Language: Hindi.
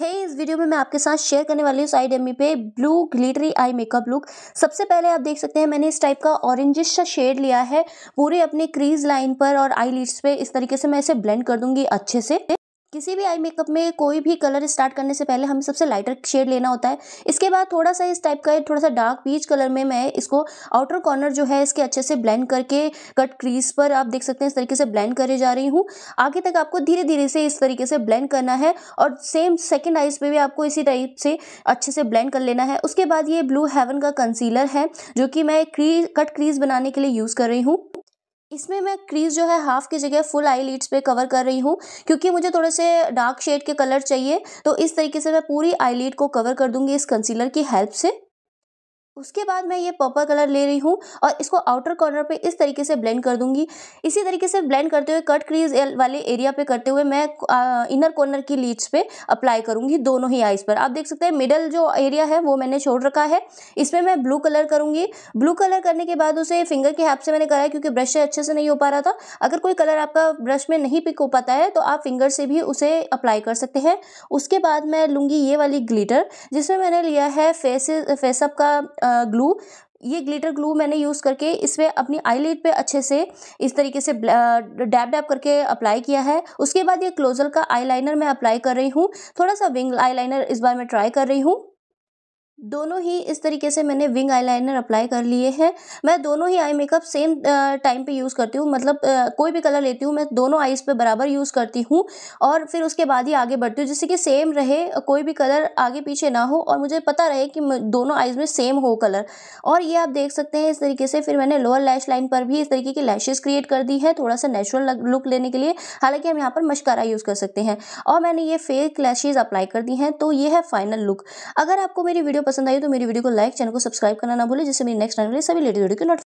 हे hey, इस वीडियो में मैं आपके साथ शेयर करने वाली हूँ साइड एमी e पे blue glittery eye makeup look सबसे पहले आप देख सकते हैं मैंने इस टाइप का ऑरेंजिश सा शेड लिया है पूरे अपने क्रीज लाइन पर और आई पे इस तरीके से मैं इसे ब्लेंड कर दूंगी अच्छे से किसी भी आई मेकअप में कोई भी कलर स्टार्ट करने से पहले हमें सबसे लाइटर शेड लेना होता है इसके बाद थोड़ा सा इस टाइप का थोड़ा सा डार्क पीच कलर में मैं इसको आउटर कॉर्नर जो है इसके अच्छे से ब्लेंड करके कट क्रीज पर आप देख सकते हैं इस तरीके से ब्लेंड करे जा रही हूँ आगे तक आपको धीरे धीरे से इस तरीके से ब्लेंड करना है और सेम सेकेंड आइज पर भी आपको इसी टाइप से अच्छे से ब्लेंड कर लेना है उसके बाद ये ब्लू हेवन का कंसीलर है जो कि मैं क्रीज कट क्रीज बनाने के लिए यूज़ कर रही हूँ इसमें मैं क्रीज़ जो है हाफ़ की जगह फुल आई लीड्स पे कवर कर रही हूँ क्योंकि मुझे थोड़े से डार्क शेड के कलर चाहिए तो इस तरीके से मैं पूरी आई लीड को कवर कर दूँगी इस कंसीलर की हेल्प से उसके बाद मैं ये पर्पल कलर ले रही हूँ और इसको आउटर कॉर्नर पे इस तरीके से ब्लेंड कर दूंगी इसी तरीके से ब्लेंड करते हुए कट क्रीज वाले एरिया पे करते हुए मैं इनर कॉर्नर की लीड्स पे अप्लाई करूँगी दोनों ही आइज़ पर आप देख सकते हैं मिडल जो एरिया है वो मैंने छोड़ रखा है इसमें मैं ब्लू कलर करूँगी ब्लू कलर करने के बाद उसे फिंगर के हेल्प से मैंने कराया क्योंकि ब्रश से अच्छे से नहीं हो पा रहा था अगर कोई कलर आपका ब्रश में नहीं पिक हो पाता है तो आप फिंगर से भी उसे अप्लाई कर सकते हैं उसके बाद मैं लूँगी ये वाली ग्लीटर जिसमें मैंने लिया है फेस फेसअप का ग्लू ये ग्लिटर ग्लू मैंने यूज़ करके इसमें अपनी आईलिड पे अच्छे से इस तरीके से डैब डैब करके अप्लाई किया है उसके बाद ये क्लोजल का आईलाइनर मैं अप्लाई कर रही हूँ थोड़ा सा विंग आईलाइनर इस बार मैं ट्राई कर रही हूँ दोनों ही इस तरीके से मैंने विंग आईलाइनर अप्लाई कर लिए हैं मैं दोनों ही आई मेकअप सेम टाइम पे यूज़ करती हूँ मतलब कोई भी कलर लेती हूँ मैं दोनों आईज़ पे बराबर यूज़ करती हूँ और फिर उसके बाद ही आगे बढ़ती हूँ जिससे कि सेम रहे कोई भी कलर आगे पीछे ना हो और मुझे पता रहे कि दोनों आईज़ में सेम हो कलर और ये आप देख सकते हैं इस तरीके से फिर मैंने लोअर लैश लाइन पर भी इस तरीके की लैशेज़ क्रिएट कर दी है थोड़ा सा नेचुरल लुक लेने के लिए हालाँकि हम यहाँ पर मशकारा यूज़ कर सकते हैं और मैंने ये फेक लैशेज़ अप्लाई कर दी हैं तो ये है फाइनल लुक अगर आपको मेरी वीडियो पसंद आई तो मेरी वीडियो को लाइक चैनल को सब्सक्राइब करना ना भूलें जिससे मेरी नेक्स्ट आने वाली सभी लेटेस्ट वीडियो की नोट